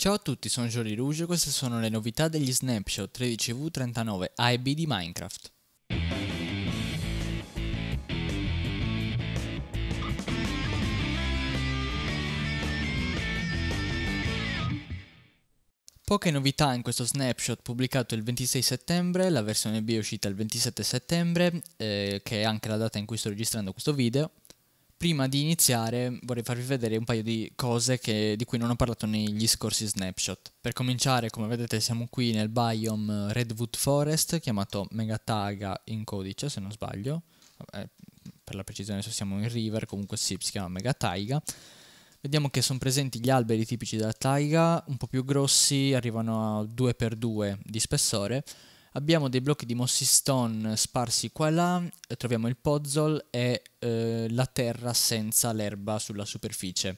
Ciao a tutti, sono Jolly Rouge e queste sono le novità degli snapshot 13v39 A e B di Minecraft. Poche novità in questo snapshot pubblicato il 26 settembre, la versione B è uscita il 27 settembre, eh, che è anche la data in cui sto registrando questo video. Prima di iniziare vorrei farvi vedere un paio di cose che, di cui non ho parlato negli scorsi snapshot. Per cominciare, come vedete, siamo qui nel biome Redwood Forest, chiamato Megataga in codice, se non sbaglio. Vabbè, per la precisione adesso siamo in River, comunque sì, si chiama Megataiga. Vediamo che sono presenti gli alberi tipici della taiga, un po' più grossi, arrivano a 2x2 di spessore, Abbiamo dei blocchi di Mossy Stone sparsi qua e là, troviamo il Pozzol e eh, la terra senza l'erba sulla superficie.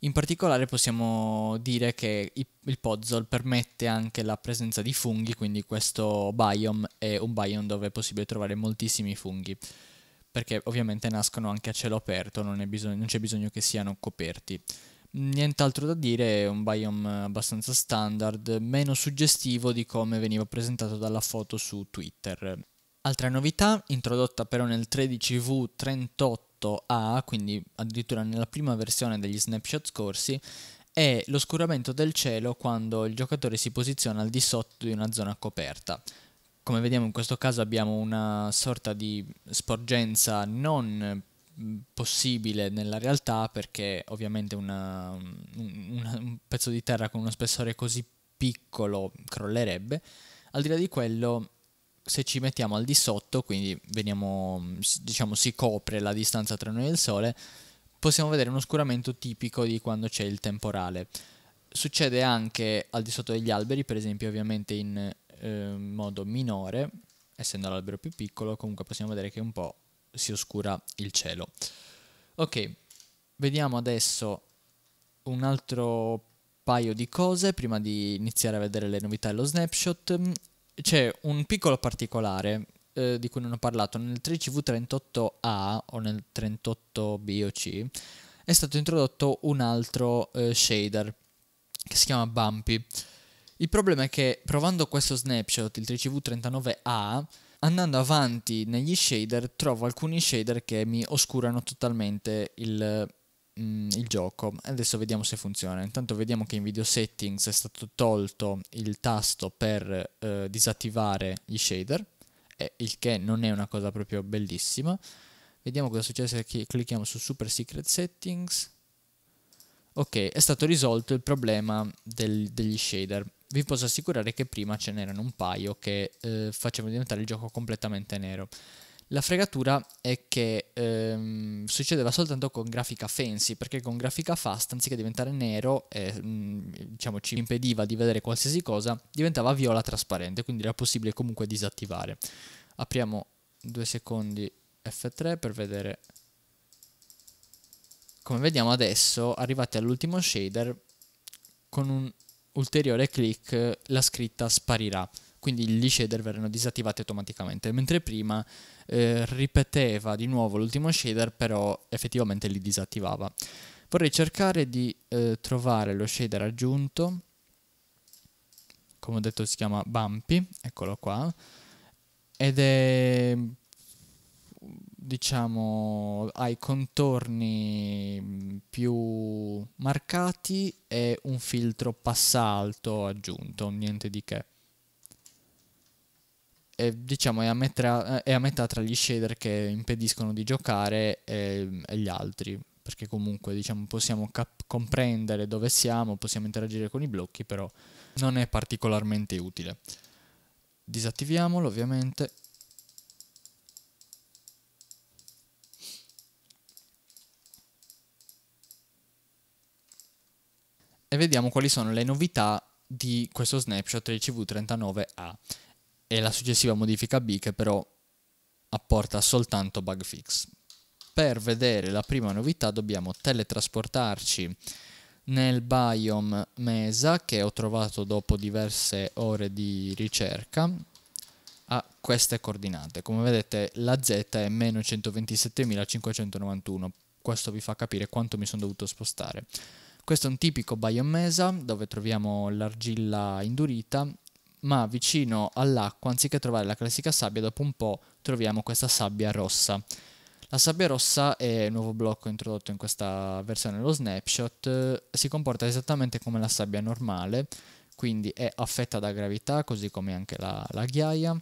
In particolare possiamo dire che il puzzle permette anche la presenza di funghi, quindi questo biome è un biome dove è possibile trovare moltissimi funghi, perché ovviamente nascono anche a cielo aperto, non, c'è bisogno che siano coperti. Nient'altro da dire, è un biome abbastanza standard, meno suggestivo di come veniva presentato dalla foto su Twitter. Altra novità, introdotta però nel 13V38A, quindi addirittura nella prima versione degli snapshot scorsi, è l'oscuramento del cielo quando il giocatore si posiziona al di sotto di una zona coperta. Come vediamo in questo caso abbiamo una sorta di sporgenza non possibile nella realtà perché ovviamente una, un, un pezzo di terra con uno spessore così piccolo crollerebbe. Al di là di quello, se ci mettiamo al di sotto, quindi veniamo, diciamo, si copre la distanza tra noi e il Sole, possiamo vedere un oscuramento tipico di quando c'è il temporale. Succede anche al di sotto degli alberi, per esempio, ovviamente in eh, modo minore, essendo l'albero più piccolo, comunque possiamo vedere che è un po' si oscura il cielo. Ok, vediamo adesso un altro paio di cose prima di iniziare a vedere le novità e lo snapshot. C'è un piccolo particolare eh, di cui non ho parlato, nel 3CV38A o nel 38B o C è stato introdotto un altro eh, shader che si chiama Bumpy. Il problema è che provando questo snapshot, il 3CV39A, andando avanti negli shader trovo alcuni shader che mi oscurano totalmente il, mm, il gioco. Adesso vediamo se funziona. Intanto vediamo che in video settings è stato tolto il tasto per eh, disattivare gli shader, eh, il che non è una cosa proprio bellissima. Vediamo cosa succede se clicchiamo su Super Secret Settings. Ok, è stato risolto il problema del, degli shader vi posso assicurare che prima ce n'erano un paio che eh, facevano diventare il gioco completamente nero. La fregatura è che ehm, succedeva soltanto con grafica fancy, perché con grafica fast, anziché diventare nero, eh, diciamo ci impediva di vedere qualsiasi cosa, diventava viola trasparente, quindi era possibile comunque disattivare. Apriamo due secondi F3 per vedere. Come vediamo adesso, arrivati all'ultimo shader, con un ulteriore click la scritta sparirà, quindi gli shader verranno disattivati automaticamente, mentre prima eh, ripeteva di nuovo l'ultimo shader, però effettivamente li disattivava. Vorrei cercare di eh, trovare lo shader aggiunto, come ho detto si chiama Bumpy, eccolo qua, ed è diciamo, ha i contorni mm, più marcati e un filtro passalto aggiunto, niente di che. E, diciamo, è, a metà, è a metà tra gli shader che impediscono di giocare e, e gli altri, perché comunque diciamo, possiamo cap- comprendere dove siamo, possiamo interagire con i blocchi, però non è particolarmente utile. Disattiviamolo ovviamente e vediamo quali sono le novità di questo snapshot del cv 39 a e la successiva modifica B che però apporta soltanto bug fix. Per vedere la prima novità dobbiamo teletrasportarci nel biome Mesa che ho trovato dopo diverse ore di ricerca a queste coordinate. Come vedete la Z è meno 127.591, questo vi fa capire quanto mi sono dovuto spostare. Questo è un tipico baiomesa dove troviamo l'argilla indurita, ma vicino all'acqua, anziché trovare la classica sabbia, dopo un po' troviamo questa sabbia rossa. La sabbia rossa è il nuovo blocco introdotto in questa versione dello snapshot, si comporta esattamente come la sabbia normale, quindi è affetta da gravità, così come anche la, la ghiaia,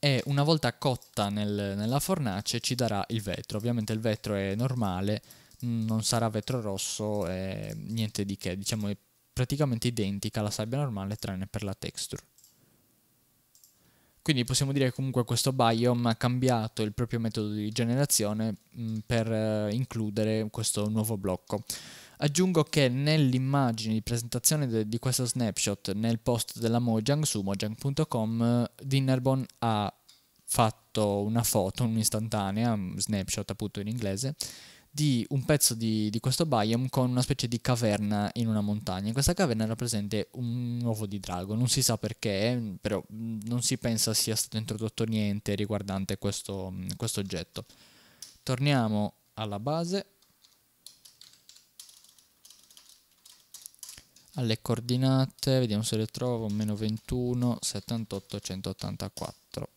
e una volta cotta nel, nella fornace ci darà il vetro. Ovviamente il vetro è normale, Mm, non sarà vetro rosso e niente di che, diciamo è praticamente identica alla sabbia normale tranne per la texture. Quindi possiamo dire che comunque questo biome ha cambiato il proprio metodo di generazione mh, mm, per eh, includere questo nuovo blocco. Aggiungo che nell'immagine di presentazione di questo snapshot nel post della Mojang su mojang.com Dinnerbone ha fatto una foto, un'istantanea, un mm, snapshot appunto in inglese, di un pezzo di, di questo biome con una specie di caverna in una montagna. In questa caverna era presente un uovo di drago, non si sa perché, però non si pensa sia stato introdotto niente riguardante questo, questo oggetto. Torniamo alla base, alle coordinate, vediamo se le trovo, meno 21, 78, 184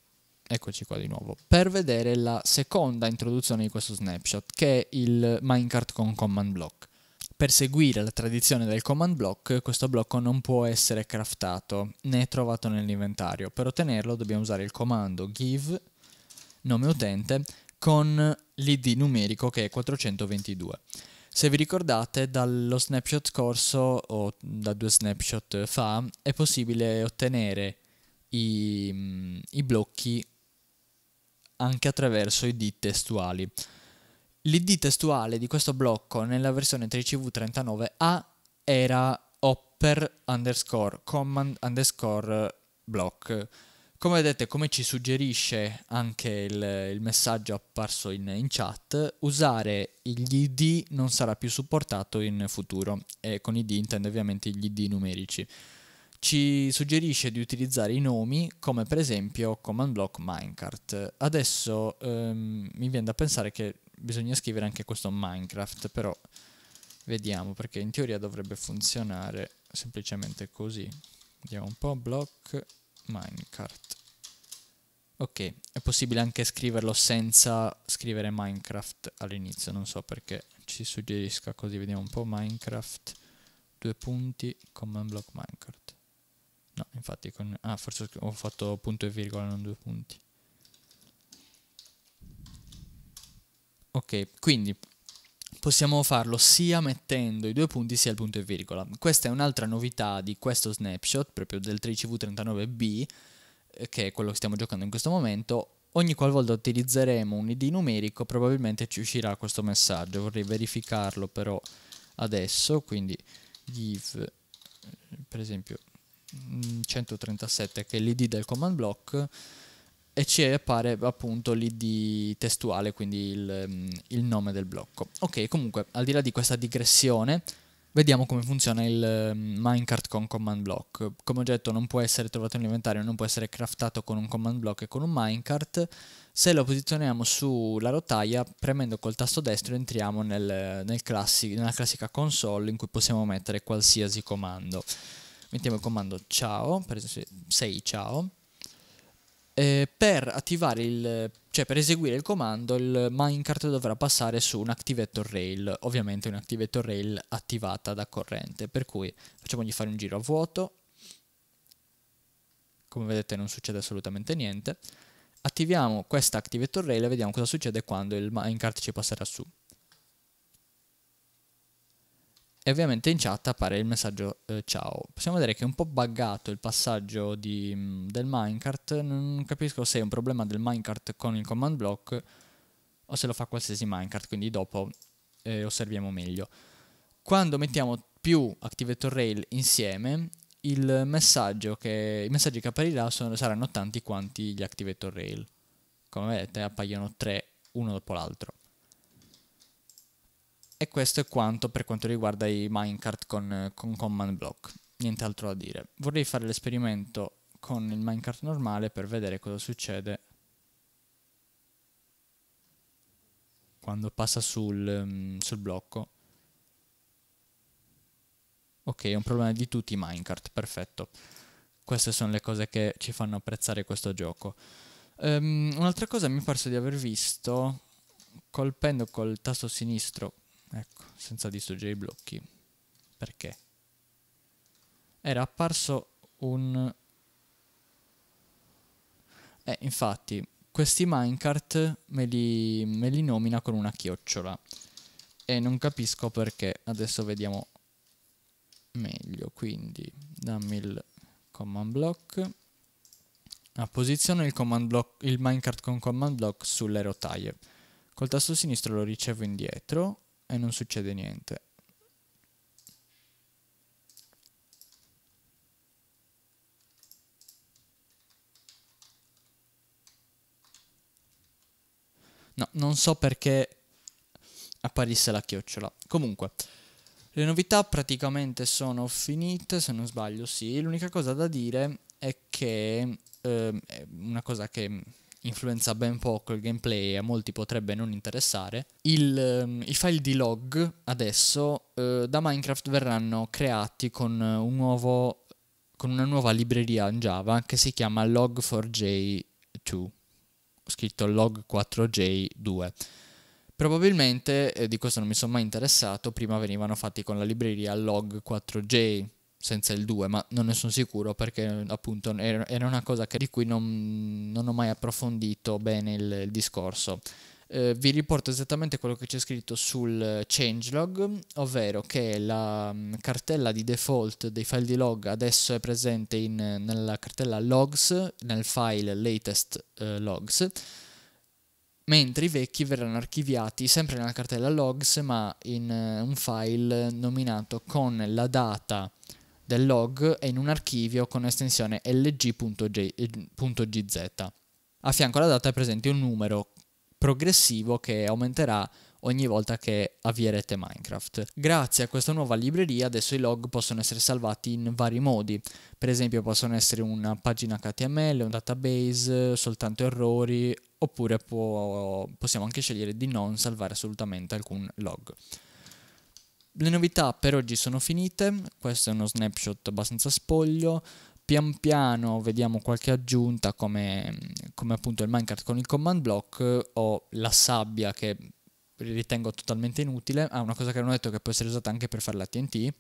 eccoci qua di nuovo, per vedere la seconda introduzione di questo snapshot, che è il minecart con command block. Per seguire la tradizione del command block, questo blocco non può essere craftato né trovato nell'inventario. Per ottenerlo dobbiamo usare il comando give nome utente con l'id numerico che è 422. Se vi ricordate, dallo snapshot scorso o da due snapshot fa è possibile ottenere i, i blocchi anche attraverso i D testuali. L'ID testuale di questo blocco nella versione 3CV39A era hopper underscore command underscore block. Come vedete, come ci suggerisce anche il, il messaggio apparso in, in, chat, usare gli ID non sarà più supportato in futuro e con ID intendo ovviamente gli ID numerici ci suggerisce di utilizzare i nomi come per esempio command block minecart. Adesso ehm, mi viene da pensare che bisogna scrivere anche questo Minecraft, però vediamo perché in teoria dovrebbe funzionare semplicemente così. Vediamo un po' block minecart. Ok, è possibile anche scriverlo senza scrivere Minecraft all'inizio, non so perché ci suggerisca così, vediamo un po' Minecraft, due punti, command block minecart. No, infatti con... Ah, forse ho fatto punto e virgola, non due punti. Ok, quindi possiamo farlo sia mettendo i due punti sia il punto e virgola. Questa è un'altra novità di questo snapshot, proprio del 13V39B, eh, che è quello che stiamo giocando in questo momento. Ogni qualvolta utilizzeremo un id numerico probabilmente ci uscirà questo messaggio, vorrei verificarlo però adesso, quindi give, eh, per esempio 137 che è l'id del command block e ci appare appunto l'id testuale, quindi il, il nome del blocco. Ok, comunque, al di là di questa digressione, Vediamo come funziona il ehm, minecart con command block. Come ho detto non può essere trovato nell'inventario, non può essere craftato con un command block e con un minecart. Se lo posizioniamo sulla rotaia, premendo col tasto destro entriamo nel, nel classi nella classica console in cui possiamo mettere qualsiasi comando mettiamo il comando ciao, per esempio sei ciao, eh, per attivare il, cioè per eseguire il comando il minecart dovrà passare su un activator rail, ovviamente un activator rail attivata da corrente, per cui facciamogli fare un giro a vuoto, come vedete non succede assolutamente niente, attiviamo questa activator rail e vediamo cosa succede quando il minecart ci passerà su e ovviamente in chat appare il messaggio eh, ciao. Possiamo vedere che è un po' buggato il passaggio di, mm, del minecart, non capisco se è un problema del minecart con il command block o se lo fa qualsiasi minecart, quindi dopo eh, osserviamo meglio. Quando mettiamo più Activator Rail insieme, che, i messaggi che apparirà sono, saranno tanti quanti gli Activator Rail. Come vedete appaiono tre uno dopo l'altro questo è quanto per quanto riguarda i minecart con, con command block. Nient'altro da dire. Vorrei fare l'esperimento con il minecart normale per vedere cosa succede quando passa sul, ehm, sul blocco. Ok, è un problema di tutti i minecart, perfetto. Queste sono le cose che ci fanno apprezzare questo gioco. Um, un'altra cosa mi è parso di aver visto, colpendo col tasto sinistro ecco, senza distruggere i blocchi. Perché? Era apparso un... Eh, infatti, questi minecart me li, me li nomina con una chiocciola. E non capisco perché. Adesso vediamo meglio. Quindi, dammi il command block. Ah, posiziono il, command block, il minecart con command block sulle rotaie. Col tasto sinistro lo ricevo indietro e non succede niente. No, non so perché apparisse la chiocciola. Comunque, le novità praticamente sono finite, se non sbaglio sì. L'unica cosa da dire è che, eh, una cosa che influenza ben poco il gameplay e a molti potrebbe non interessare, il, ehm, i file di log adesso eh, da Minecraft verranno creati con, un nuovo, con una nuova libreria in Java che si chiama log4j2, scritto log4j2. Probabilmente, eh, di questo non mi sono mai interessato, prima venivano fatti con la libreria log4j senza il 2, ma non ne sono sicuro perché appunto era una cosa che, di cui non, non, ho mai approfondito bene il, il discorso. Eh, vi riporto esattamente quello che c'è scritto sul changelog, ovvero che la mm, cartella di default dei file di log adesso è presente in, nella cartella logs, nel file latest eh, logs, mentre i vecchi verranno archiviati sempre nella cartella logs ma in eh, un file nominato con la data del log è in un archivio con estensione lg.gz. A fianco alla data è presente un numero progressivo che aumenterà ogni volta che avvierete Minecraft. Grazie a questa nuova libreria adesso i log possono essere salvati in vari modi, per esempio possono essere una pagina HTML, un database, soltanto errori, oppure può, possiamo anche scegliere di non salvare assolutamente alcun log. Le novità per oggi sono finite, questo è uno snapshot abbastanza spoglio, pian piano vediamo qualche aggiunta come, come appunto il Minecraft con il command block o la sabbia che ritengo totalmente inutile, ah una cosa che hanno detto che può essere usata anche per fare la TNT,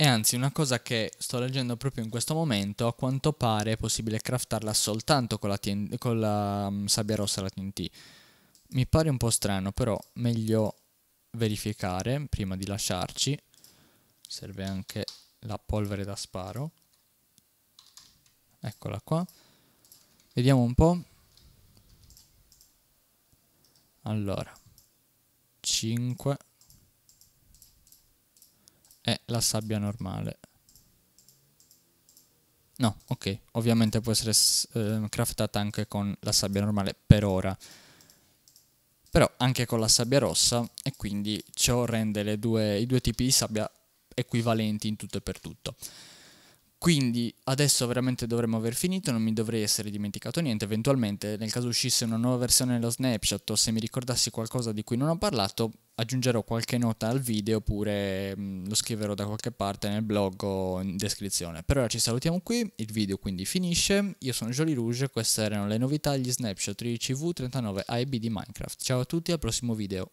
e anzi, una cosa che sto leggendo proprio in questo momento, a quanto pare è possibile craftarla soltanto con la, con la um, sabbia rossa la TNT. Mi pare un po' strano, però meglio verificare prima di lasciarci serve anche la polvere da sparo eccola qua vediamo un po' allora 5 è la sabbia normale no ok ovviamente può essere eh, craftata anche con la sabbia normale per ora però anche con la sabbia rossa e quindi ciò rende due, i due tipi di sabbia equivalenti in tutto e per tutto. Quindi adesso veramente dovremmo aver finito, non mi dovrei essere dimenticato niente, eventualmente nel caso uscisse una nuova versione dello Snapchat o se mi ricordassi qualcosa di cui non ho parlato aggiungerò qualche nota al video oppure mm, lo scriverò da qualche parte nel blog o in descrizione. Per ora ci salutiamo qui, il video quindi finisce, io sono Jolie Rouge, queste erano le novità di Snapchat 3CV39 AEB di Minecraft. Ciao a tutti, al prossimo video.